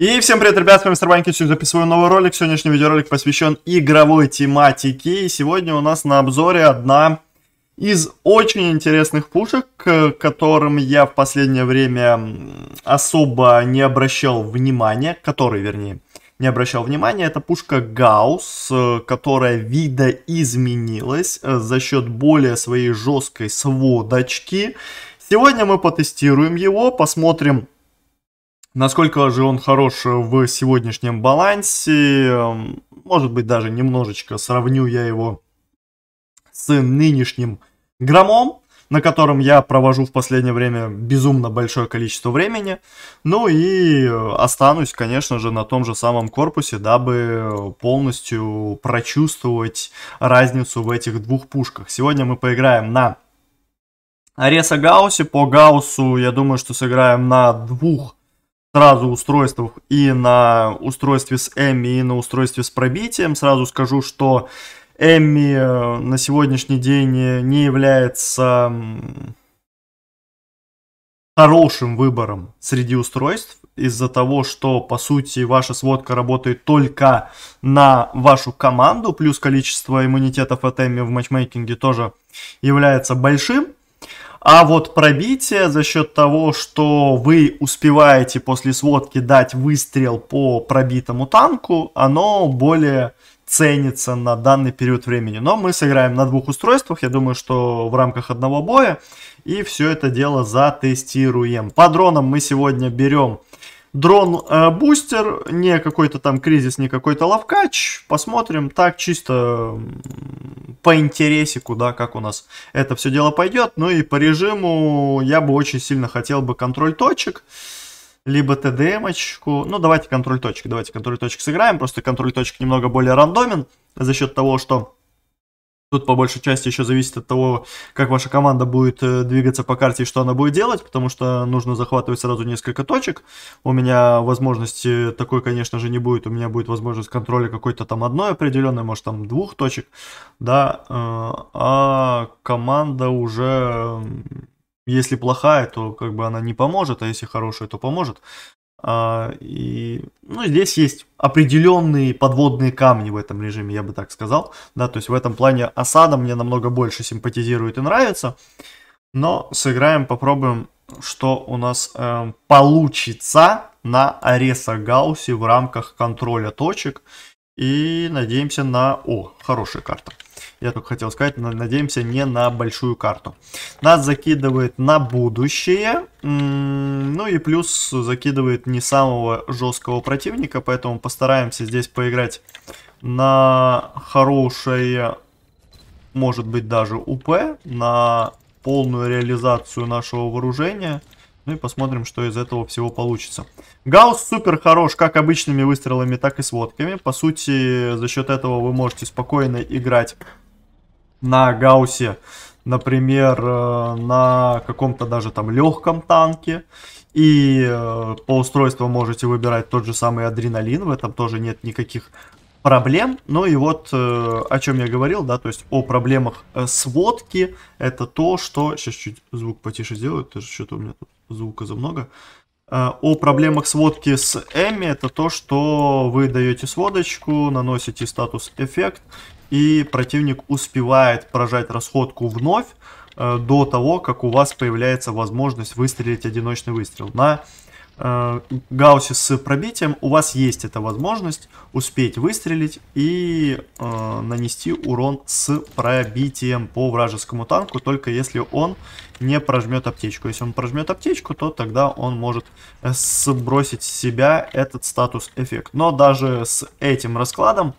И всем привет, ребят, с вами Мистер Сегодня записываю новый ролик. Сегодняшний видеоролик посвящен игровой тематике. И сегодня у нас на обзоре одна из очень интересных пушек, к которым я в последнее время особо не обращал внимания, который, вернее, не обращал внимания. Это пушка Гаусс, э, которая видоизменилась э, за счет более своей жесткой сводочки. Сегодня мы потестируем его, посмотрим, Насколько же он хорош в сегодняшнем балансе, может быть, даже немножечко сравню я его с нынешним громом, на котором я провожу в последнее время безумно большое количество времени. Ну и останусь, конечно же, на том же самом корпусе, дабы полностью прочувствовать разницу в этих двух пушках. Сегодня мы поиграем на Ареса Гаусе По Гаусу. я думаю, что сыграем на двух сразу устройствах и на устройстве с Эми и на устройстве с пробитием. Сразу скажу, что Эми э, на сегодняшний день э, не является хорошим выбором среди устройств из-за того, что по сути ваша сводка работает только на вашу команду, плюс количество иммунитетов от Эми в матчмейкинге тоже является большим. А вот пробитие за счет того, что вы успеваете после сводки дать выстрел по пробитому танку, оно более ценится на данный период времени. Но мы сыграем на двух устройствах, я думаю, что в рамках одного боя. И все это дело затестируем. По дронам мы сегодня берем дрон-бустер, э, не какой-то там кризис, не какой-то ловкач, Посмотрим так чисто по интересе, куда, как у нас это все дело пойдет. Ну и по режиму я бы очень сильно хотел бы контроль точек, либо ТДМочку. Ну давайте контроль точек, давайте контроль точек сыграем, просто контроль точек немного более рандомен за счет того, что Тут по большей части еще зависит от того, как ваша команда будет э, двигаться по карте и что она будет делать, потому что нужно захватывать сразу несколько точек. У меня возможности э, такой, конечно же, не будет. У меня будет возможность контроля какой-то там одной определенной, может там двух точек, да. Э, а команда уже, если плохая, то как бы она не поможет, а если хорошая, то поможет. А, и ну, здесь есть определенные подводные камни в этом режиме, я бы так сказал. Да, то есть в этом плане осада мне намного больше симпатизирует и нравится. Но сыграем, попробуем, что у нас э, получится на Ареса Гаусе в рамках контроля точек. И надеемся на... О, хорошая карта. Я только хотел сказать, надеемся не на большую карту. Нас закидывает на будущее. Ну и плюс закидывает не самого жесткого противника, поэтому постараемся здесь поиграть на хорошее, может быть даже УП, на полную реализацию нашего вооружения. Ну и посмотрим, что из этого всего получится. Гаус супер хорош как обычными выстрелами, так и сводками. По сути, за счет этого вы можете спокойно играть на Гаусе, например, э, на каком-то даже там легком танке. И э, по устройству можете выбирать тот же самый адреналин, в этом тоже нет никаких проблем. Ну и вот э, о чем я говорил, да, то есть о проблемах сводки, это то, что... Сейчас чуть звук потише сделаю, это что-то у меня тут звука за много. О проблемах сводки с Эми это то, что вы даете сводочку, наносите статус эффект, и противник успевает прожать расходку вновь э, до того, как у вас появляется возможность выстрелить одиночный выстрел. На э, Гауссе с пробитием у вас есть эта возможность успеть выстрелить и э, нанести урон с пробитием по вражескому танку, только если он не прожмет аптечку. Если он прожмет аптечку, то тогда он может э, сбросить с себя этот статус эффект. Но даже с этим раскладом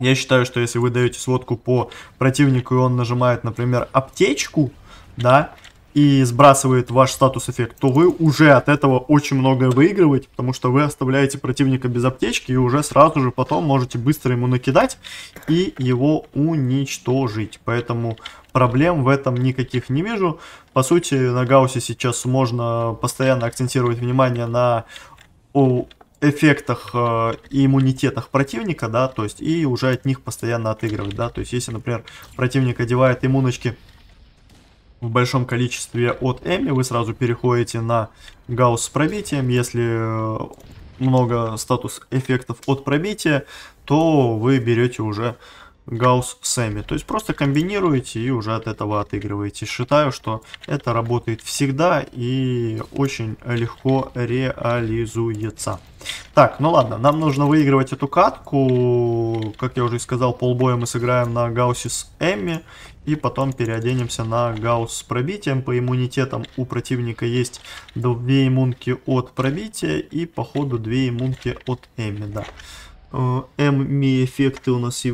я считаю, что если вы даете сводку по противнику, и он нажимает, например, аптечку, да, и сбрасывает ваш статус-эффект, то вы уже от этого очень многое выигрываете, потому что вы оставляете противника без аптечки и уже сразу же потом можете быстро ему накидать и его уничтожить. Поэтому проблем в этом никаких не вижу. По сути, на Гаусе сейчас можно постоянно акцентировать внимание на эффектах э, иммунитетах противника, да, то есть и уже от них постоянно отыгрывать, да, то есть если, например, противник одевает иммуночки в большом количестве от Эми, вы сразу переходите на Гаусс с пробитием, если э, много статус эффектов от пробития, то вы берете уже Гаусс Сэмми. То есть просто комбинируете и уже от этого отыгрываете. Считаю, что это работает всегда и очень легко реализуется. Так, ну ладно, нам нужно выигрывать эту катку. Как я уже и сказал, полбоя мы сыграем на Гауссе с Эмми. И потом переоденемся на Гаусс с пробитием. По иммунитетам у противника есть две иммунки от пробития и походу две иммунки от Эмми, да. Э, Эмми эффекты у нас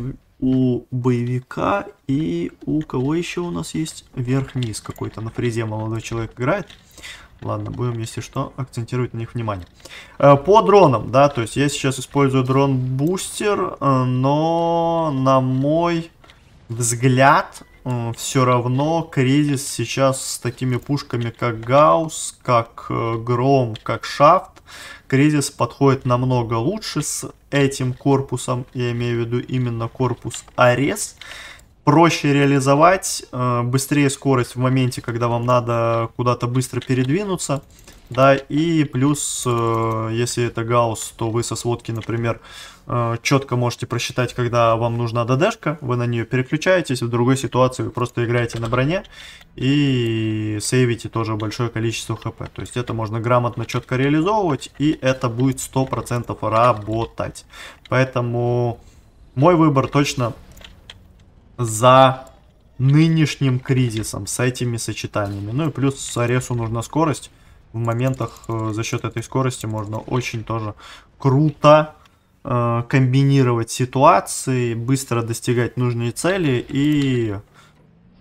у боевика и у кого еще у нас есть верх-низ какой-то на фризе молодой человек играет. Ладно, будем, если что, акцентировать на них внимание. Э, по дронам, да, то есть я сейчас использую дрон-бустер, э, но на мой взгляд э, все равно кризис сейчас с такими пушками, как гаус как Гром, как Шафт, кризис подходит намного лучше с этим корпусом, я имею в виду именно корпус Арес, проще реализовать, э, быстрее скорость в моменте, когда вам надо куда-то быстро передвинуться. Да, и плюс, э, если это гаусс, то вы со сводки, например, э, четко можете просчитать, когда вам нужна ДДшка, вы на нее переключаетесь, в другой ситуации вы просто играете на броне и сейвите тоже большое количество хп. То есть это можно грамотно, четко реализовывать, и это будет 100% работать. Поэтому мой выбор точно за нынешним кризисом с этими сочетаниями. Ну и плюс с Аресу нужна скорость в моментах э, за счет этой скорости можно очень тоже круто э, комбинировать ситуации, быстро достигать нужные цели и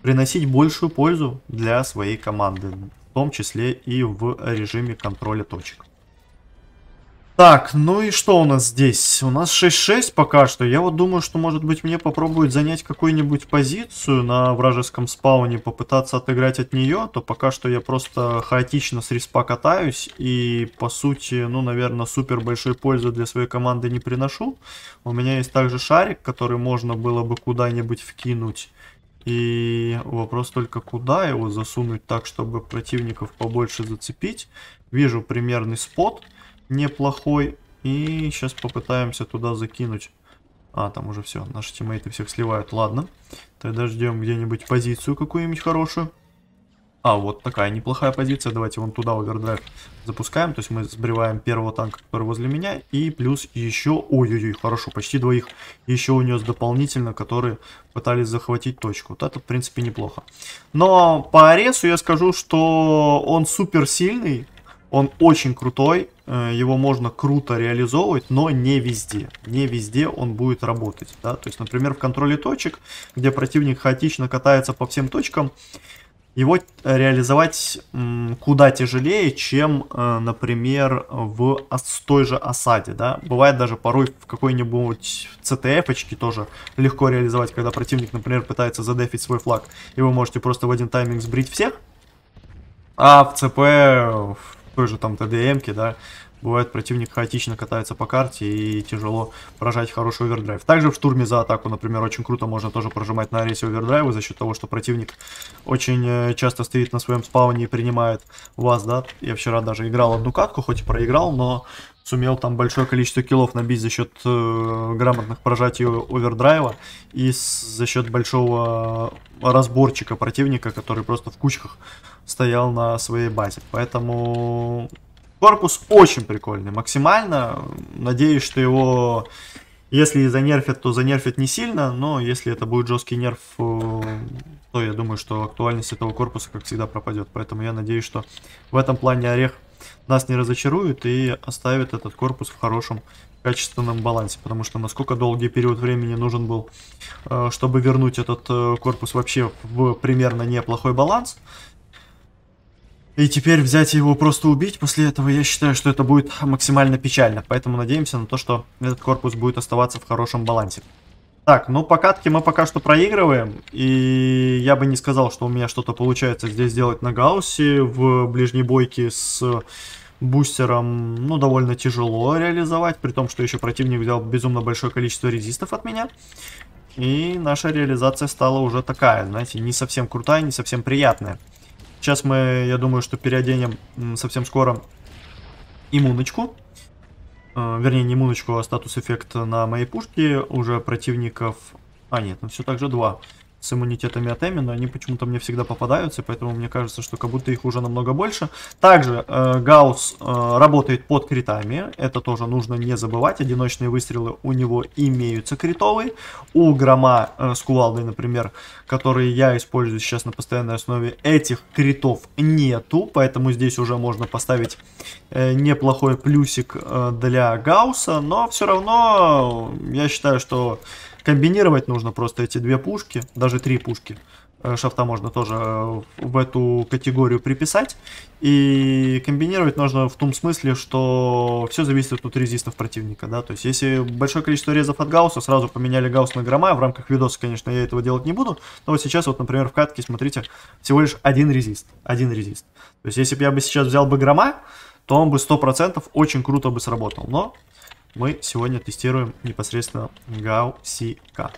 приносить большую пользу для своей команды, в том числе и в режиме контроля точек. Так, ну и что у нас здесь? У нас 6-6 пока что. Я вот думаю, что, может быть, мне попробуют занять какую-нибудь позицию на вражеском спауне, попытаться отыграть от нее, то пока что я просто хаотично с респа катаюсь и, по сути, ну, наверное, супер большой пользы для своей команды не приношу. У меня есть также шарик, который можно было бы куда-нибудь вкинуть. И вопрос только, куда его засунуть так, чтобы противников побольше зацепить. Вижу примерный спот. Спот неплохой. И сейчас попытаемся туда закинуть. А, там уже все, наши тиммейты всех сливают. Ладно, тогда ждем где-нибудь позицию какую-нибудь хорошую. А, вот такая неплохая позиция. Давайте вон туда овердрайв запускаем. То есть мы сбриваем первого танка, который возле меня. И плюс еще... Ой-ой-ой, хорошо, почти двоих еще унес дополнительно, которые пытались захватить точку. Вот это, в принципе, неплохо. Но по Аресу я скажу, что он супер сильный. Он очень крутой. Э, его можно круто реализовывать, но не везде. Не везде он будет работать. Да? То есть, например, в контроле точек, где противник хаотично катается по всем точкам, его э, реализовать куда тяжелее, чем, э, например, в той же осаде, да. Бывает даже порой в какой-нибудь ЦТФ ctf тоже легко реализовать, когда противник, например, пытается задефить свой флаг, и вы можете просто в один тайминг сбрить всех, а в ЦП той же там ТДМке, да, бывает противник хаотично катается по карте и тяжело прожать хороший овердрайв. Также в штурме за атаку, например, очень круто можно тоже прожимать на рейсе овердрайвы за счет того, что противник очень э, часто стоит на своем спауне и принимает вас, да. Я вчера даже играл одну катку, хоть и проиграл, но сумел там большое количество киллов набить за счет э, грамотных прожатий овердрайва и с, за счет большого разборчика противника, который просто в кучках стоял на своей базе. Поэтому корпус очень прикольный, максимально. Надеюсь, что его, если и занерфят, то занерфят не сильно, но если это будет жесткий нерв, э, то я думаю, что актуальность этого корпуса, как всегда, пропадет. Поэтому я надеюсь, что в этом плане Орех нас не разочарует и оставит этот корпус в хорошем качественном балансе, потому что насколько долгий период времени нужен был, э, чтобы вернуть этот э, корпус вообще в примерно неплохой баланс. И теперь взять его просто убить после этого, я считаю, что это будет максимально печально. Поэтому надеемся на то, что этот корпус будет оставаться в хорошем балансе. Так, ну по катке мы пока что проигрываем, и я бы не сказал, что у меня что-то получается здесь делать на Гауссе. В ближней бойке с бустером, ну, довольно тяжело реализовать, при том, что еще противник взял безумно большое количество резистов от меня. И наша реализация стала уже такая, знаете, не совсем крутая, не совсем приятная. Сейчас мы, я думаю, что переоденем совсем скоро иммуночку. Э, вернее, не муночку, а статус эффект на моей пушке. Уже противников... А, нет, ну все так же два с иммунитетами от Эми, но они почему-то мне всегда попадаются, поэтому мне кажется, что как будто их уже намного больше. Также э, Гаусс э, работает под критами, это тоже нужно не забывать, одиночные выстрелы у него имеются критовые. У Грома э, с кувалдой, например, которые я использую сейчас на постоянной основе, этих критов нету, поэтому здесь уже можно поставить э, неплохой плюсик э, для Гауса, но все равно я считаю, что Комбинировать нужно просто эти две пушки, даже три пушки. Э, шафта можно тоже э, в эту категорию приписать. И комбинировать нужно в том смысле, что все зависит от резистов противника. Да? То есть, если большое количество резов от Гаусса сразу поменяли гаусс на грома. В рамках видоса, конечно, я этого делать не буду. Но вот сейчас, вот, например, в катке, смотрите, всего лишь один резист. Один резист. То есть, если бы я бы сейчас взял бы грома, то он бы 100% очень круто бы сработал. Но мы сегодня тестируем непосредственно Гаусика.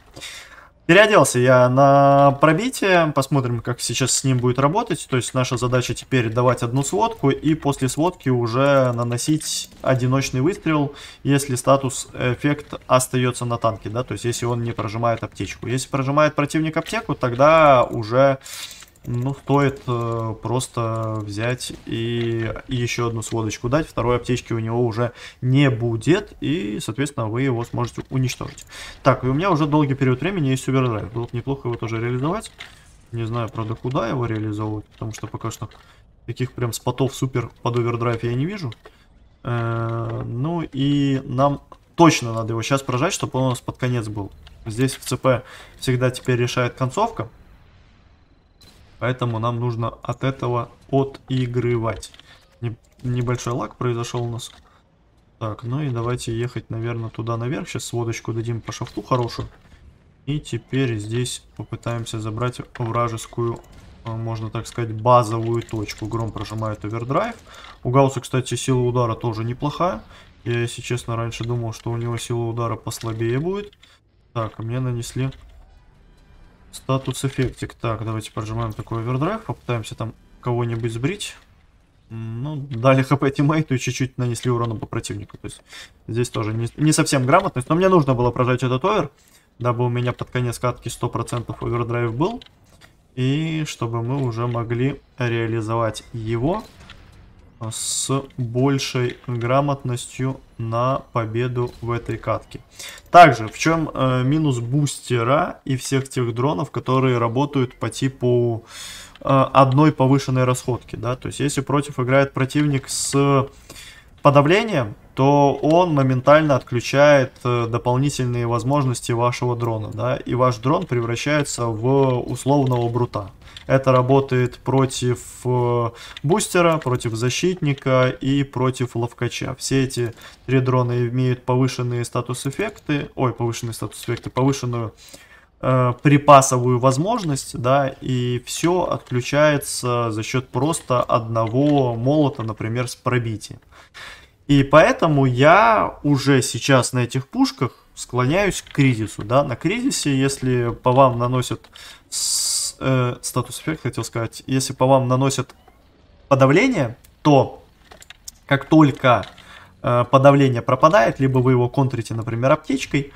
Переоделся я на пробитие, посмотрим, как сейчас с ним будет работать. То есть наша задача теперь давать одну сводку и после сводки уже наносить одиночный выстрел, если статус эффект остается на танке, да, то есть если он не прожимает аптечку. Если прожимает противник аптеку, тогда уже ну, стоит э, просто взять и, и еще одну сводочку дать. Второй аптечки у него уже не будет, и, соответственно, вы его сможете уничтожить. Так, и у меня уже долгий период времени есть убердрайв. Было бы неплохо его тоже реализовать. Не знаю, правда, куда его реализовывать, потому что пока что таких прям спотов супер под убердрайв я не вижу. Э -э ну и нам точно надо его сейчас прожать, чтобы он у нас под конец был. Здесь в ЦП всегда теперь решает концовка. Поэтому нам нужно от этого отигрывать. Небольшой лаг произошел у нас. Так, ну и давайте ехать, наверное, туда наверх. Сейчас сводочку дадим по шафту хорошую. И теперь здесь попытаемся забрать вражескую, э, можно так сказать, базовую точку. Гром прожимает овердрайв. У Гауса, кстати, сила удара тоже неплохая. Я, если честно, раньше думал, что у него сила удара послабее будет. Так, мне нанесли Статус эффектик. Так, давайте прожимаем такой овердрайв, попытаемся там кого-нибудь сбрить. Ну, дали хп тиммейту и чуть-чуть нанесли урона по противнику. То есть здесь тоже не, не совсем грамотность. Но мне нужно было прожать этот овер, дабы у меня под конец катки 100% овердрайв был. И чтобы мы уже могли реализовать его с большей грамотностью на победу в этой катке. Также, в чем э, минус бустера и всех тех дронов, которые работают по типу э, одной повышенной расходки, да, то есть если против играет противник с подавлением, то он моментально отключает э, дополнительные возможности вашего дрона, да, и ваш дрон превращается в условного брута. Это работает против э, бустера, против защитника и против ловкача. Все эти три дрона имеют повышенные статус-эффекты, ой, повышенные статус-эффекты, повышенную э, припасовую возможность, да, и все отключается за счет просто одного молота, например, с пробитием. И поэтому я уже сейчас на этих пушках склоняюсь к кризису. Да? На кризисе, если по вам наносят с, э, статус эффект, хотел сказать, если по вам наносят подавление, то как только э, подавление пропадает, либо вы его контрите, например, аптечкой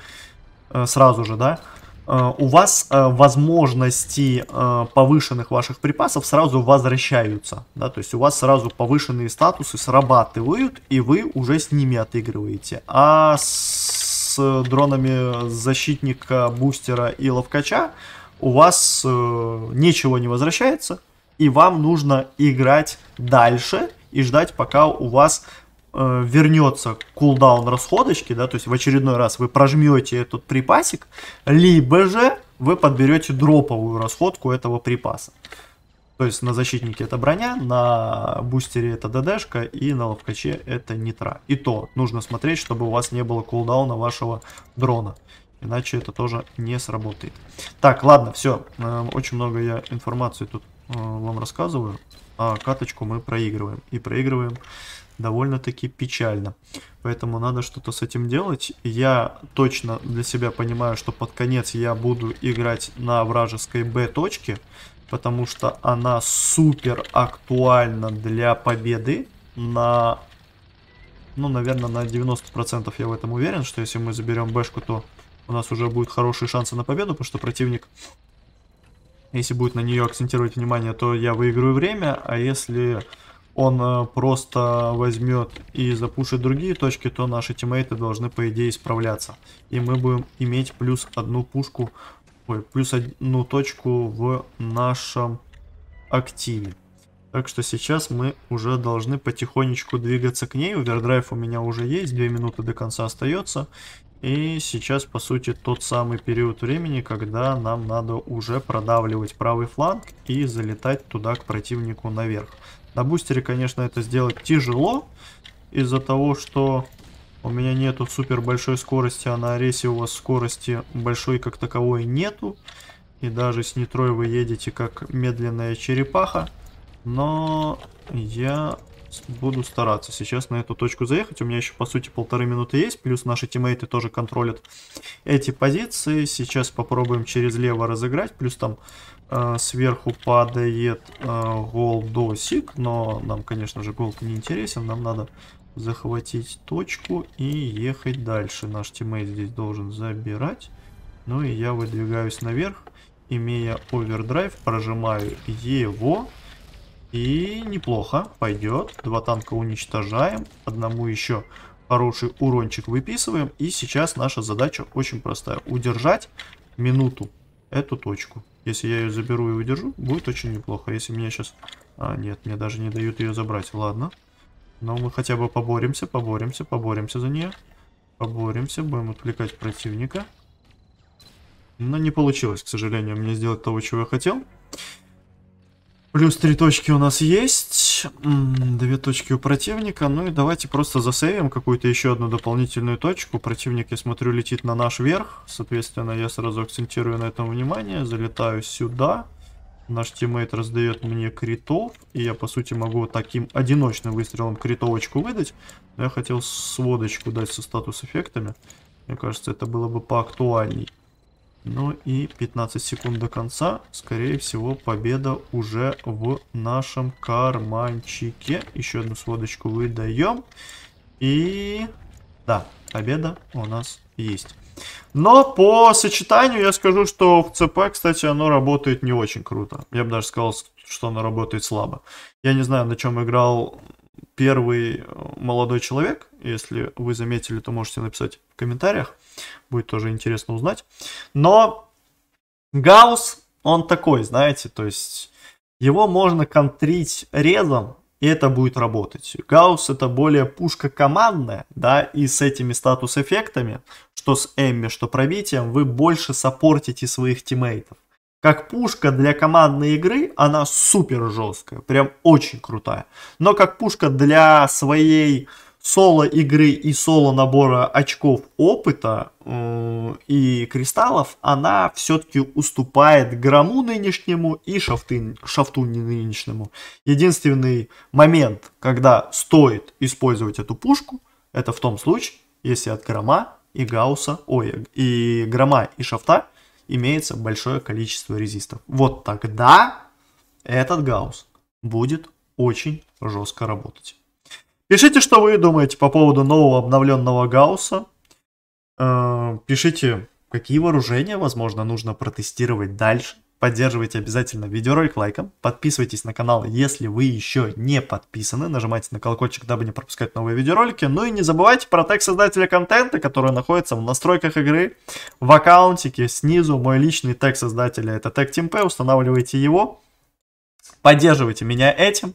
э, сразу же, да, э, Э, у вас э, возможности э, повышенных ваших припасов сразу возвращаются. Да, то есть у вас сразу повышенные статусы срабатывают, и вы уже с ними отыгрываете. А с дронами защитника, бустера и ловкача у вас ничего не возвращается, и вам нужно играть дальше и ждать, пока у вас э, вернется кулдаун расходочки, да, то есть в очередной раз вы прожмете этот припасик, либо же вы подберете дроповую расходку этого припаса. То есть на защитнике это броня, на бустере это ДДшка и на ловкаче это нитра. И то нужно смотреть, чтобы у вас не было кулдауна вашего дрона. Иначе это тоже не сработает. Так, ладно, все. Э, очень много я информации тут э, вам рассказываю. А каточку мы проигрываем. И проигрываем довольно-таки печально. Поэтому надо что-то с этим делать. Я точно для себя понимаю, что под конец я буду играть на вражеской Б-точке, потому что она супер актуальна для победы на... Ну, наверное, на 90% я в этом уверен, что если мы заберем Бэшку, то у нас уже будут хорошие шансы на победу, потому что противник если будет на нее акцентировать внимание, то я выиграю время, а если он э, просто возьмет и запушит другие точки, то наши тиммейты должны, по идее, исправляться. И мы будем иметь плюс одну пушку, ой, плюс одну точку в нашем активе. Так что сейчас мы уже должны потихонечку двигаться к ней. Увердрайв у меня уже есть, 2 минуты до конца остается. И сейчас, по сути, тот самый период времени, когда нам надо уже продавливать правый фланг и залетать туда к противнику наверх. На бустере, конечно, это сделать тяжело. Из-за того, что у меня нету супер большой скорости, а на рейсе у вас скорости большой как таковой нету. И даже с нетрой вы едете как медленная черепаха. Но я буду стараться сейчас на эту точку заехать. У меня еще, по сути, полторы минуты есть. Плюс наши тиммейты тоже контролят эти позиции. Сейчас попробуем через лево разыграть. Плюс там Э, сверху падает э, голдосик, но нам, конечно же, голд не интересен. Нам надо захватить точку и ехать дальше. Наш тиммейт здесь должен забирать. Ну и я выдвигаюсь наверх, имея овердрайв, прожимаю его. И неплохо, пойдет. Два танка уничтожаем, одному еще хороший урончик выписываем. И сейчас наша задача очень простая. Удержать минуту эту точку. Если я ее заберу и удержу, будет очень неплохо. Если меня сейчас... А, нет, мне даже не дают ее забрать. Ладно. Но мы хотя бы поборемся, поборемся, поборемся за нее. Поборемся, будем отвлекать противника. Но не получилось, к сожалению, мне сделать того, чего я хотел. Плюс три точки у нас есть. Две точки у противника. Ну и давайте просто засейвим какую-то еще одну дополнительную точку. Противник, я смотрю, летит на наш верх. Соответственно, я сразу акцентирую на этом внимание. Залетаю сюда. Наш тиммейт раздает мне критов. И я, по сути, могу таким одиночным выстрелом критовочку выдать. я хотел сводочку дать со статус-эффектами. Мне кажется, это было бы поактуальней. Ну и 15 секунд до конца. Скорее всего, победа уже в нашем карманчике. Еще одну сводочку выдаем. И... Да, победа у нас есть. Но по сочетанию я скажу, что в ЦП, кстати, оно работает не очень круто. Я бы даже сказал, что оно работает слабо. Я не знаю, на чем играл первый э, молодой человек. Если вы заметили, то можете написать в комментариях. Будет тоже интересно узнать. Но Гаус, он такой, знаете, то есть его можно контрить резом, и это будет работать. Гаус это более пушка командная, да, и с этими статус-эффектами, что с Эмми, что пробитием, вы больше сопортите своих тиммейтов. Как пушка для командной игры она супер жесткая, прям очень крутая. Но как пушка для своей соло игры и соло набора очков опыта э, и кристаллов, она все-таки уступает грамму нынешнему и шафты, шафту нынешнему. Единственный момент, когда стоит использовать эту пушку, это в том случае, если от грамма и гауса, ой, и грамма и шафта имеется большое количество резистов. Вот тогда этот гаусс будет очень жестко работать. Пишите, что вы думаете по поводу нового обновленного гаусса. Э, пишите, какие вооружения, возможно, нужно протестировать дальше. Поддерживайте обязательно видеоролик лайком, подписывайтесь на канал, если вы еще не подписаны, нажимайте на колокольчик, дабы не пропускать новые видеоролики, ну и не забывайте про тег создателя контента, который находится в настройках игры, в аккаунтике, снизу мой личный тег создателя, это тег TeamP, устанавливайте его, поддерживайте меня этим,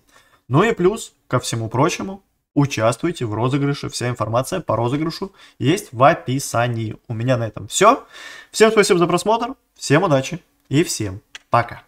ну и плюс, ко всему прочему, участвуйте в розыгрыше. Вся информация по розыгрышу есть в описании. У меня на этом все. Всем спасибо за просмотр. Всем удачи. И всем пока.